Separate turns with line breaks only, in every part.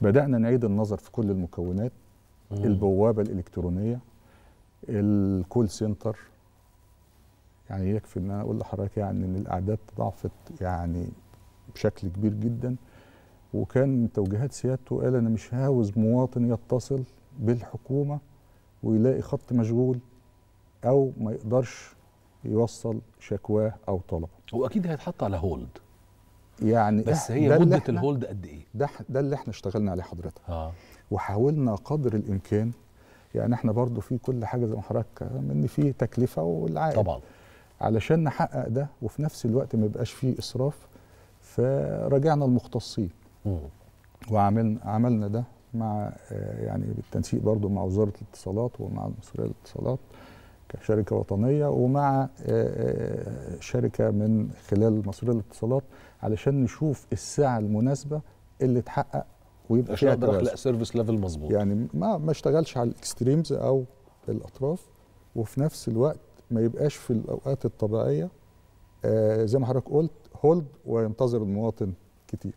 بدأنا نعيد النظر في كل المكونات مم. البوابة الإلكترونية الكول سنتر يعني يكفي ان انا اقول لحضرتك يعني ان الاعداد ضعفت يعني بشكل كبير جدا وكان من توجيهات سيادته قال انا مش هاوز مواطن يتصل بالحكومه ويلاقي خط مشغول او ما يقدرش يوصل شكواه او طلبه. واكيد هيتحط على هولد. يعني بس هي مده الهولد قد ايه ده ده اللي احنا اشتغلنا عليه حضرتك اه وحاولنا قدر الامكان يعني احنا برضو في كل حاجه زي ما حضرتك ان في تكلفه والعائد طبعا علشان نحقق ده وفي نفس الوقت ما يبقاش فيه اسراف فراجعنا المختصين وعملنا عملنا ده مع آه، يعني بالتنسيق برضو مع وزاره الاتصالات ومع المصريه للاتصالات كشركه وطنيه ومع آه، آه، شركه من خلال مصرية للاتصالات علشان نشوف الساعه المناسبه اللي تحقق ويبقى عشان اقدر اخلق سيرفيس ليفل مظبوط يعني ما ما اشتغلش على الاكستريمز او الاطراف وفي نفس الوقت ما يبقاش في الاوقات الطبيعيه آه زي ما حضرتك قلت هولد وينتظر المواطن كتير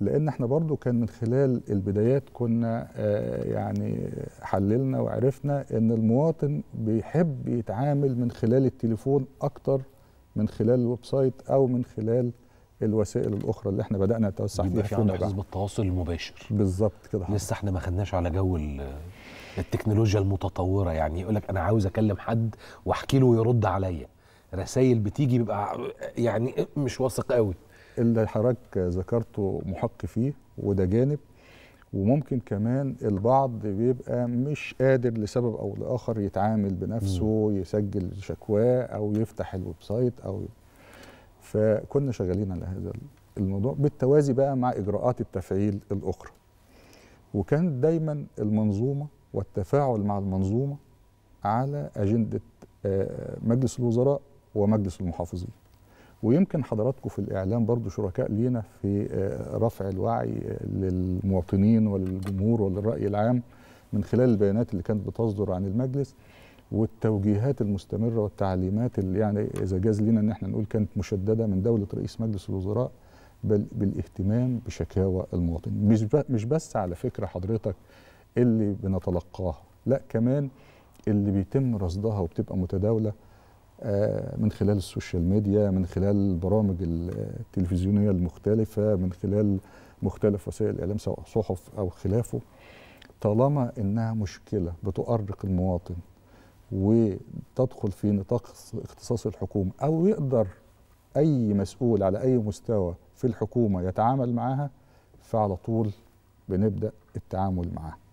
لان احنا برضو كان من خلال البدايات كنا آه، يعني حللنا وعرفنا ان المواطن بيحب يتعامل من خلال التليفون اكتر من خلال الويب سايت او من خلال الوسائل الاخرى اللي احنا بدانا نتوسع فيها في عندنا حزب التواصل المباشر بالظبط كده حضرتك لسه احنا ما خدناش على جو التكنولوجيا المتطوره يعني يقول لك انا عاوز اكلم حد واحكي له ويرد عليا رسائل بتيجي بيبقى يعني مش واثق قوي اللي حضرتك ذكرته محق فيه وده جانب وممكن كمان البعض بيبقى مش قادر لسبب او لاخر يتعامل بنفسه يسجل شكواه او يفتح الويب سايت او فكنا شغالين على هذا الموضوع بالتوازي بقى مع اجراءات التفعيل الاخرى وكان دايما المنظومه والتفاعل مع المنظومه على اجنده آه، مجلس الوزراء ومجلس المحافظين ويمكن حضراتكم في الإعلام برضو شركاء لينا في آه، رفع الوعي آه، للمواطنين وللجمهور وللرأي العام من خلال البيانات اللي كانت بتصدر عن المجلس والتوجيهات المستمرة والتعليمات اللي يعني إذا جاز لينا إن احنا نقول كانت مشددة من دولة رئيس مجلس الوزراء بل بالاهتمام بشكاوى المواطن مش مش بس على فكرة حضرتك اللي بنتلقاها لا كمان اللي بيتم رصدها وبتبقى متداولة آه، من خلال السوشيال ميديا من خلال البرامج التلفزيونية المختلفة من خلال مختلف وسائل الإعلام سواء صحف أو خلافه طالما إنها مشكلة بتؤرق المواطن وتدخل في نطاق اختصاص الحكومة أو يقدر أي مسؤول على أي مستوى في الحكومة يتعامل معاها فعلى طول بنبدأ التعامل معاها